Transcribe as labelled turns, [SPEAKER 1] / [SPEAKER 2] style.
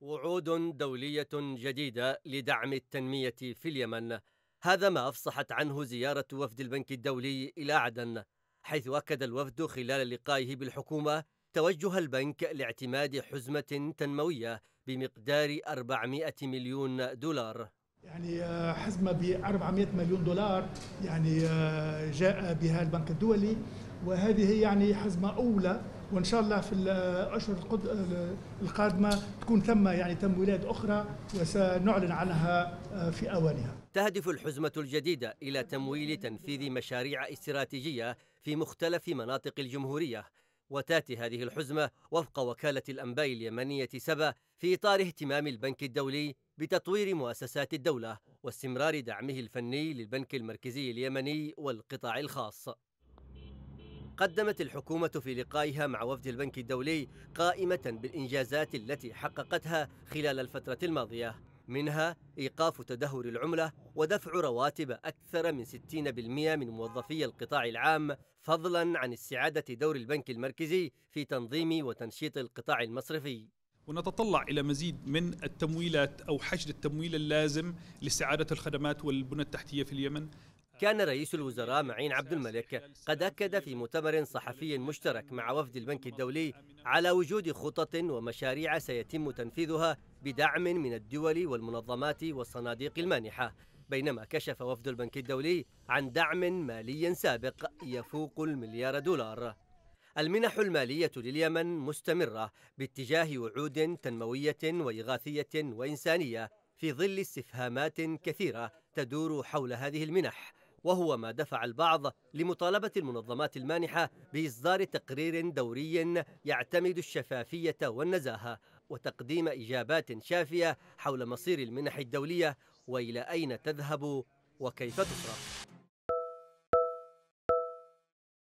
[SPEAKER 1] وعود دولية جديدة لدعم التنمية في اليمن هذا ما أفصحت عنه زيارة وفد البنك الدولي إلى عدن حيث أكد الوفد خلال لقائه بالحكومة توجه البنك لاعتماد حزمة تنموية بمقدار 400 مليون دولار
[SPEAKER 2] يعني آه، حزمة ب 400 مليون دولار يعني آه، جاء بها البنك الدولي وهذه يعني حزمة أولى وإن شاء الله في الأشهر القادمة تكون ثم يعني تمويلات أخرى وسنعلن عنها آه، في أوانها
[SPEAKER 1] تهدف الحزمة الجديدة إلى تمويل تنفيذ مشاريع استراتيجية في مختلف مناطق الجمهورية وتاتي هذه الحزمة وفق وكالة الأنباء اليمنية سبا في إطار اهتمام البنك الدولي بتطوير مؤسسات الدولة واستمرار دعمه الفني للبنك المركزي اليمني والقطاع الخاص قدمت الحكومة في لقائها مع وفد البنك الدولي قائمة بالإنجازات التي حققتها خلال الفترة الماضية منها إيقاف تدهور العملة ودفع رواتب أكثر من 60% من موظفي القطاع العام فضلا عن استعادة دور البنك المركزي في تنظيم وتنشيط القطاع المصرفي ونتطلع إلى مزيد من التمويلات أو حشد التمويل اللازم لاستعادة الخدمات والبنى التحتية في اليمن كان رئيس الوزراء معين عبد الملك قد أكد في مؤتمر صحفي مشترك مع وفد البنك الدولي على وجود خطط ومشاريع سيتم تنفيذها بدعم من الدول والمنظمات والصناديق المانحة بينما كشف وفد البنك الدولي عن دعم مالي سابق يفوق المليار دولار المنح المالية لليمن مستمرة باتجاه وعود تنموية وإغاثية وإنسانية في ظل استفهامات كثيرة تدور حول هذه المنح وهو ما دفع البعض لمطالبة المنظمات المانحة بإصدار تقرير دوري يعتمد الشفافية والنزاهة وتقديم إجابات شافية حول مصير المنح الدولية وإلى أين تذهب وكيف تصرف